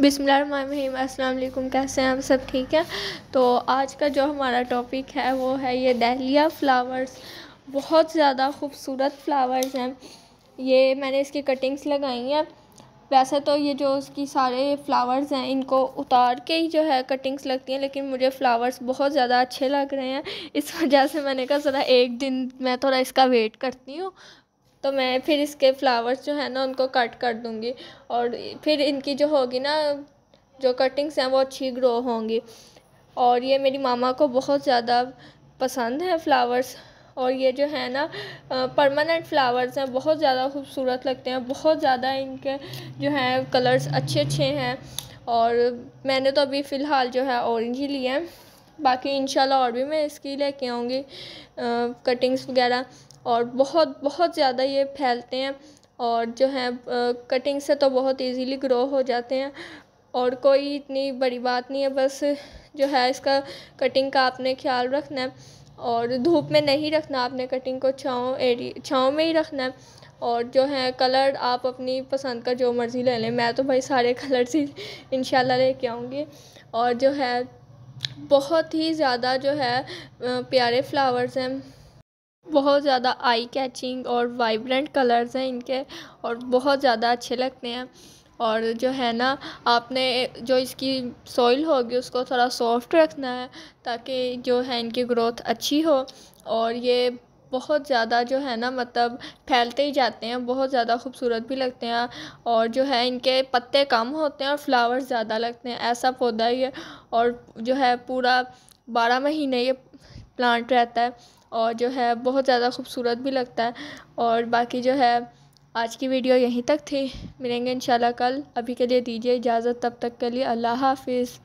बिसमीम अल्लाम कैसे हैं आप सब ठीक हैं तो आज का जो हमारा टॉपिक है वो है ये दहलिया फ़्लावर्स बहुत ज़्यादा खूबसूरत फ़्लावर्स हैं ये मैंने इसकी कटिंग्स लगाई हैं वैसे तो ये जो उसकी सारे फ़्लावर्स हैं इनको उतार के ही जो है कटिंग्स लगती हैं लेकिन मुझे फ़्लावर्स बहुत ज़्यादा अच्छे लग रहे हैं इस वजह से मैंने कहा ज़रा एक दिन मैं थोड़ा इसका वेट करती हूँ तो मैं फिर इसके फ्लावर्स जो है ना उनको कट कर दूँगी और फिर इनकी जो होगी ना जो कटिंग्स हैं वो अच्छी ग्रो होंगी और ये मेरी मामा को बहुत ज़्यादा पसंद है फ्लावर्स और ये जो है ना परमानेंट फ्लावर्स हैं बहुत ज़्यादा खूबसूरत लगते हैं बहुत ज़्यादा इनके जो हैं कलर्स अच्छे अच्छे हैं और मैंने तो अभी फ़िलहाल जो है ऑरेंज ही लिया है बाकी इन और भी मैं इसकी लेके आऊँगी कटिंग्स वगैरह और बहुत बहुत ज़्यादा ये फैलते हैं और जो हैं कटिंग से तो बहुत इजीली ग्रो हो जाते हैं और कोई इतनी बड़ी बात नहीं है बस जो है इसका कटिंग का आपने ख्याल रखना है और धूप में नहीं रखना आपने कटिंग को छाँव एरी छाँव में ही रखना है और जो है कलर आप अपनी पसंद का जो मर्ज़ी ले लें मैं तो भाई सारे कलर्स ही इन लेके आऊँगी और जो है बहुत ही ज़्यादा जो है प्यारे फ्लावर्स हैं बहुत ज़्यादा आई कैचिंग और वाइब्रेंट कलर्स हैं इनके और बहुत ज़्यादा अच्छे लगते हैं और जो है ना आपने जो इसकी सॉइल होगी उसको थोड़ा सॉफ्ट रखना है ताकि जो है इनकी ग्रोथ अच्छी हो और ये बहुत ज़्यादा जो है ना मतलब फैलते ही जाते हैं बहुत ज़्यादा खूबसूरत भी लगते हैं और जो है इनके पत्ते कम होते हैं और फ्लावर्स ज़्यादा लगते हैं ऐसा पौधा ही है और जो है पूरा बारह महीने ये प्लांट रहता है और जो है बहुत ज़्यादा खूबसूरत भी लगता है और बाकी जो है आज की वीडियो यहीं तक थी मिलेंगे इंशाल्लाह कल अभी के लिए दीजिए इजाज़त तब तक के लिए अल्लाह हाफिज़